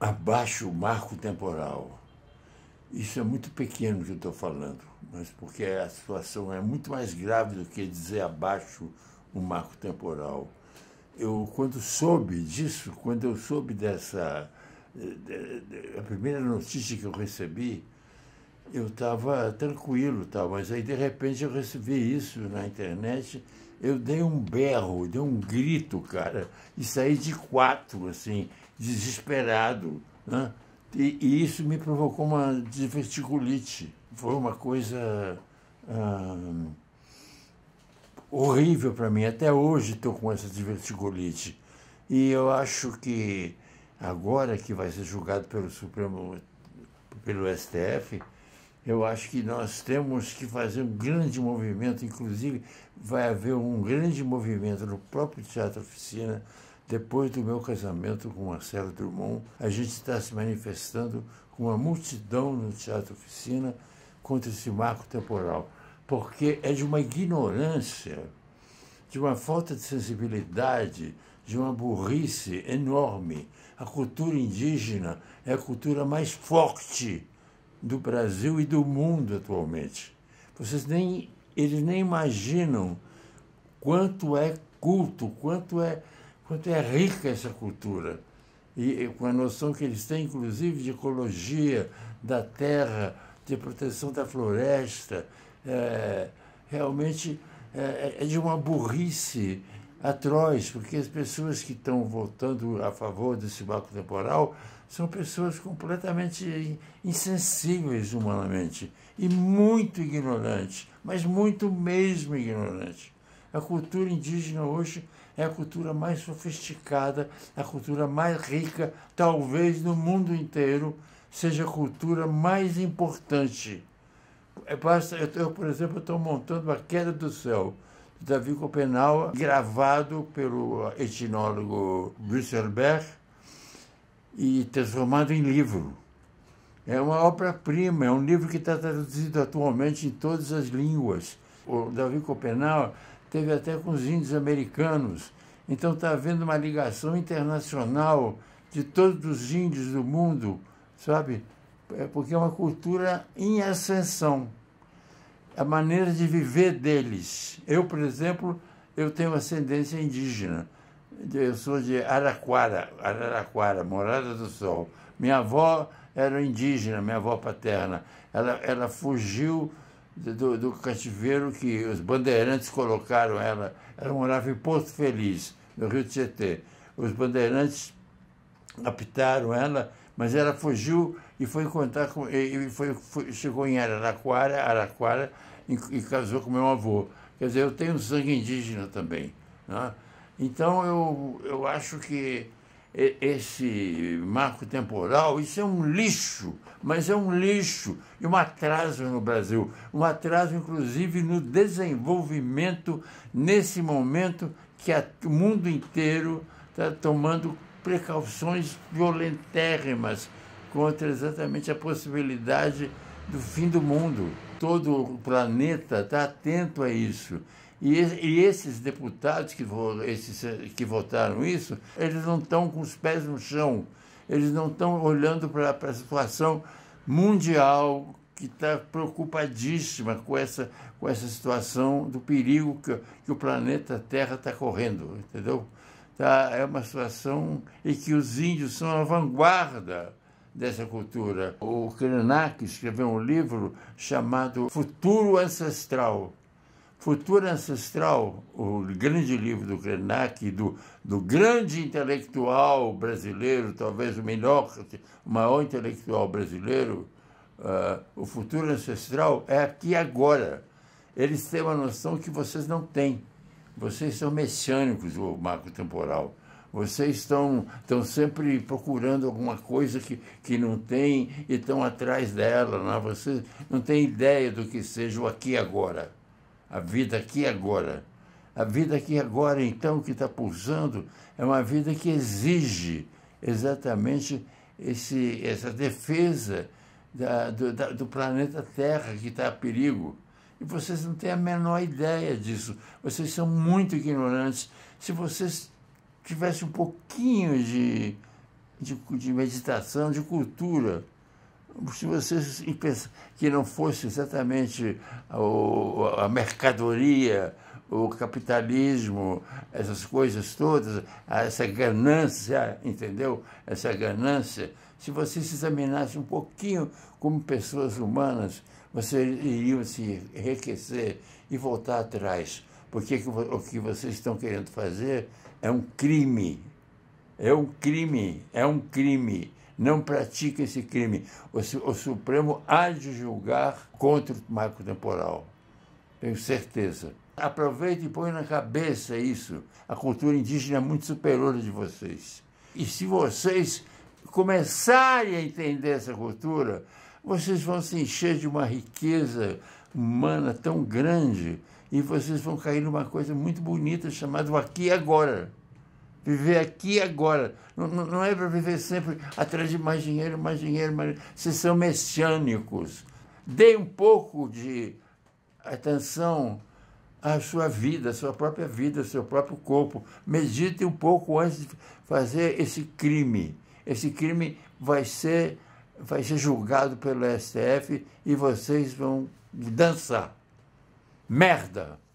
abaixo o marco temporal. Isso é muito pequeno que eu estou falando, mas porque a situação é muito mais grave do que dizer abaixo o marco temporal. Eu, quando soube disso, quando eu soube dessa. Eh, a primeira notícia que eu recebi eu estava tranquilo, tá? mas aí de repente eu recebi isso na internet, eu dei um berro, dei um grito, cara, e saí de quatro, assim, desesperado. Né? E, e isso me provocou uma diverticulite. Foi uma coisa ah, horrível para mim. Até hoje estou com essa diverticulite. E eu acho que agora que vai ser julgado pelo Supremo, pelo STF, eu acho que nós temos que fazer um grande movimento, inclusive vai haver um grande movimento no próprio Teatro Oficina. Depois do meu casamento com Marcelo Drummond, a gente está se manifestando com uma multidão no Teatro Oficina contra esse marco temporal, porque é de uma ignorância, de uma falta de sensibilidade, de uma burrice enorme. A cultura indígena é a cultura mais forte do Brasil e do mundo atualmente. Vocês nem eles nem imaginam quanto é culto, quanto é quanto é rica essa cultura e, e com a noção que eles têm, inclusive, de ecologia da terra, de proteção da floresta, é, realmente é, é de uma burrice atroz, porque as pessoas que estão votando a favor desse marco temporal são pessoas completamente insensíveis humanamente e muito ignorantes, mas muito mesmo ignorantes. A cultura indígena hoje é a cultura mais sofisticada, a cultura mais rica, talvez no mundo inteiro, seja a cultura mais importante. É, basta, eu, por exemplo, estou montando A Queda do Céu, Davi Copenau, gravado pelo etnólogo Albert e transformado em livro. É uma obra-prima, é um livro que está traduzido atualmente em todas as línguas. O Davi Copenau teve até com os índios americanos. Então está havendo uma ligação internacional de todos os índios do mundo, sabe? É porque é uma cultura em ascensão. A maneira de viver deles. Eu, por exemplo, eu tenho ascendência indígena. Eu sou de Araquara, Araraquara, Morada do Sol. Minha avó era indígena, minha avó paterna. Ela, ela fugiu do, do cativeiro que os bandeirantes colocaram ela. Ela morava em Porto Feliz, no Rio Tietê. Os bandeirantes apitaram ela, mas ela fugiu e foi encontrar com, e foi, foi, chegou em Araraquara, Araquara e, e, casou com meu avô. Quer dizer, eu tenho sangue indígena também. Né? Então, eu, eu acho que esse marco temporal, isso é um lixo, mas é um lixo e um atraso no Brasil, um atraso inclusive no desenvolvimento nesse momento que a, o mundo inteiro está tomando precauções violentérrimas contra exatamente a possibilidade do fim do mundo. Todo o planeta está atento a isso. E, e, esses deputados que, esses, que votaram isso, eles não estão com os pés no chão, eles não estão olhando para a situação mundial que está preocupadíssima com essa, com essa situação do perigo que, que o planeta Terra está correndo, entendeu? Tá, é uma situação em que os índios são a vanguarda dessa cultura. O Krenak escreveu um livro chamado Futuro Ancestral, Futuro Ancestral, o grande livro do Krenak, do, do grande intelectual brasileiro, talvez o melhor, o maior intelectual brasileiro, uh, o futuro ancestral é aqui agora. Eles têm uma noção que vocês não têm. Vocês são messiânicos, o marco temporal. Vocês estão, estão sempre procurando alguma coisa que, que não tem e estão atrás dela. Não? Né? Vocês não têm ideia do que seja o aqui agora a vida aqui e agora. A vida aqui e agora, então, que está pulsando, é uma vida que exige exatamente esse, essa defesa da, do, da, do planeta Terra que está a perigo. E vocês não têm a menor ideia disso. Vocês são muito ignorantes. Se vocês tivessem um pouquinho de, de, de meditação, de cultura, se você que não fosse exatamente a, a mercadoria, o capitalismo, essas coisas todas, essa ganância, entendeu? Essa ganância. Se você se examinasse um pouquinho como pessoas humanas, você iria se enriquecer e voltar atrás. Porque o que vocês estão querendo fazer é um crime. É um crime, é um crime não pratica esse crime. O, o Supremo há de julgar contra o marco temporal. Tenho certeza. Aproveite e põe na cabeça isso. A cultura indígena é muito superior de vocês. E se vocês começarem a entender essa cultura, vocês vão se encher de uma riqueza humana tão grande e vocês vão cair numa coisa muito bonita chamada aqui e agora. Viver aqui e agora. Não, não é para viver sempre atrás de mais dinheiro, mais dinheiro, mais. Vocês são messiânicos. Dê um pouco de atenção à sua vida, à sua própria vida, ao seu próprio corpo. Medite um pouco antes de fazer esse crime. Esse crime vai ser, vai ser julgado pelo STF e vocês vão dançar. Merda!